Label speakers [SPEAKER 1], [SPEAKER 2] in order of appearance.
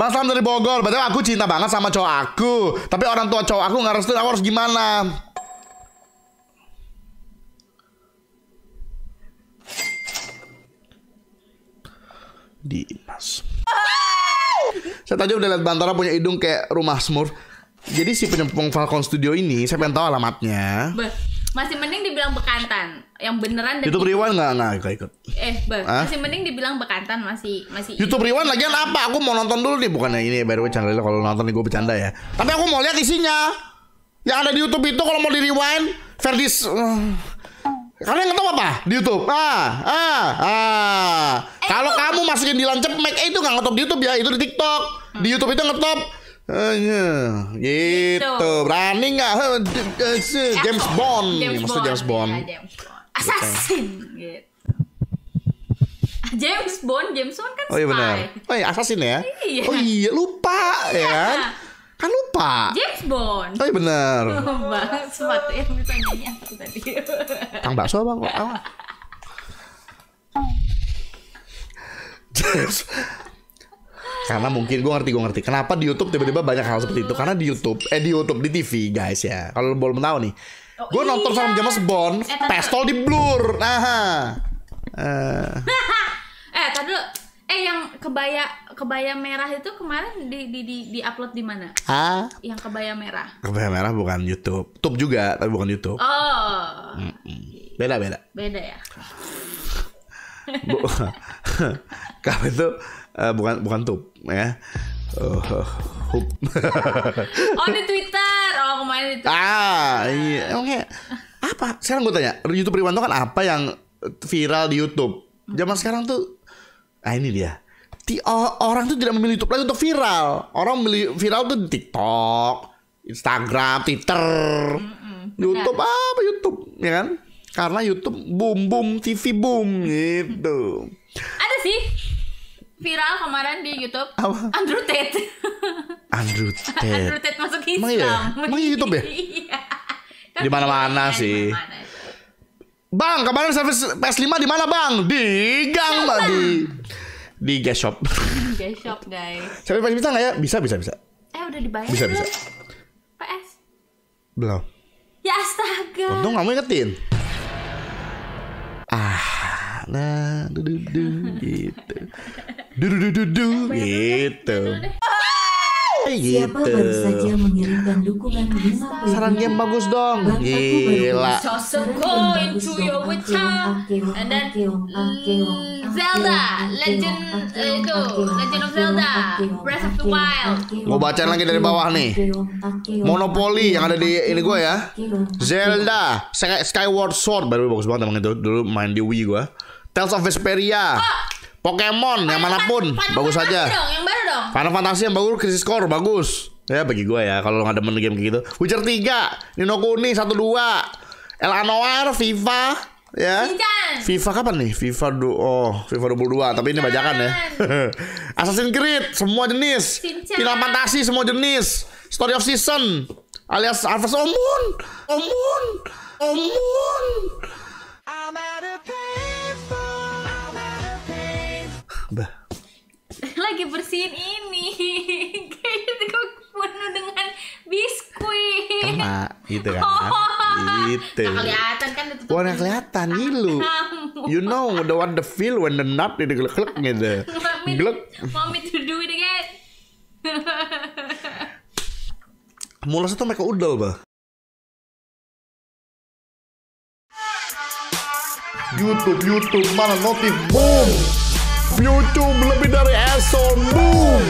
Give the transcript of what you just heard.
[SPEAKER 1] Mas Ram dari Bogor, berarti aku cinta banget sama cowok aku. Tapi orang tua cowok aku nggak restuin, aku harus gimana? Dimas. Saya tadi udah lihat Bantara punya hidung kayak rumah Smurf. Jadi si penyempung Falcon Studio ini, saya pengen tahu alamatnya. Bah. Masih mending dibilang bekantan yang beneran dan YouTube riwan nggak nggak ikut ikut. Eh, bah, masih mending dibilang bekantan masih masih. YouTube Rewind lagi apa? Aku mau nonton dulu nih bukan ini by the way channel kalau nonton nih gue bercanda ya. Tapi aku mau lihat isinya. Yang ada di YouTube itu kalau mau di rewind, Ferdis, uh, Kalian tahu apa di YouTube? Ah, ah, ah. Eh, kalau kamu masukin di lancep make eh, itu nggak ngetop di YouTube ya, itu di TikTok. Di YouTube itu ngetop Ayo, gitu. gitu. Berani nggak? James Bond. James James Bond. Ya, James Bond. Assassin. Gitu. James Bond, James Bond kan spy. Oh iya benar. Oh iya assassin ya. Iya. Oh iya lupa ya iya. ya kan. Kan lupa. James Bond. Oh iya benar. Oh, bang, sepatu yang ditanyanya aku tadi. Kang bakso bang. James karena mungkin gue ngerti gue ngerti kenapa di YouTube tiba-tiba banyak hal seperti itu karena di YouTube eh di YouTube di TV guys ya kalau belum tahu nih oh, gue iya. nonton film James Bond eh, pistol di blur nah uh. eh tadi eh yang kebaya kebaya merah itu kemarin di di di, di upload di mana ah yang kebaya merah kebaya merah bukan YouTube YouTube juga tapi bukan YouTube oh mm -mm. beda beda beda ya kamu itu uh, bukan bukan tup ya. Uh, eh, hub oh di Twitter, oh kemarin di Twitter. Ah iya, emangnya apa? Sekarang gue tanya, YouTube Riwanto kan apa yang viral di YouTube? Zaman sekarang tuh, ah ini dia. Ti orang tuh tidak memilih YouTube lagi untuk viral. Orang memilih viral tuh di TikTok, Instagram, Twitter, YouTube apa YouTube, ya kan? Karena YouTube boom boom TV boom gitu. Ada sih viral kemarin di YouTube Apa? Andrew Tate Andrew Tate Andrew Tate masuk iya? Islam Emang iya? Emang YouTube ya? iya kan di mana-mana sih dimana -mana. Bang, kemarin servis PS5 di mana, Bang? Di gang, Mbak, di di gas shop. Gas shop, guys. Servis PS bisa nggak ya? Bisa, bisa, bisa. Eh, udah dibayar. Bisa, bisa. PS. Belum. Ya astaga. Untung kamu ingetin. Ah, nah, du, du, du, gitu du du du du gitu. Siapa gitu. baru saja mengirimkan dukungan Saran game bagus dong. Gila. to your witcher Zelda Legend itu Legend of Zelda Breath of the Wild. Gue bacain lagi dari bawah nih. Monopoly yang ada di ini gue ya. Zelda Skyward Sword baru bagus banget emang itu dulu main di Wii gue. Tales of Vesperia. Oh. Pokemon yang manapun bagus aja. Dong, yang baru dong. Final Fantasy yang bagus Crisis Core bagus. Ya bagi gue ya kalau nggak demen game kayak gitu. Witcher 3, Nino Kuni 1 2. El Anwar, FIFA, ya. Sinchan. FIFA kapan nih? FIFA du oh, FIFA 22, dua. tapi ini bajakan ya. Assassin's Creed semua jenis. Final Fantasy semua jenis. Story of Season alias Harvest Omun. Omun. Omun. bah lagi bersihin ini kayaknya kau penuh dengan biskuit kena gitu kan oh. gitu nah, kelihatan kan itu wah kelihatan lu you know the one the feel when the nut gitu. itu gluk gluk gitu Gluk. want me to do it again mulusnya tuh mereka udel bah YouTube, YouTube, mana notif, boom! YouTube lebih dari Eson Boom.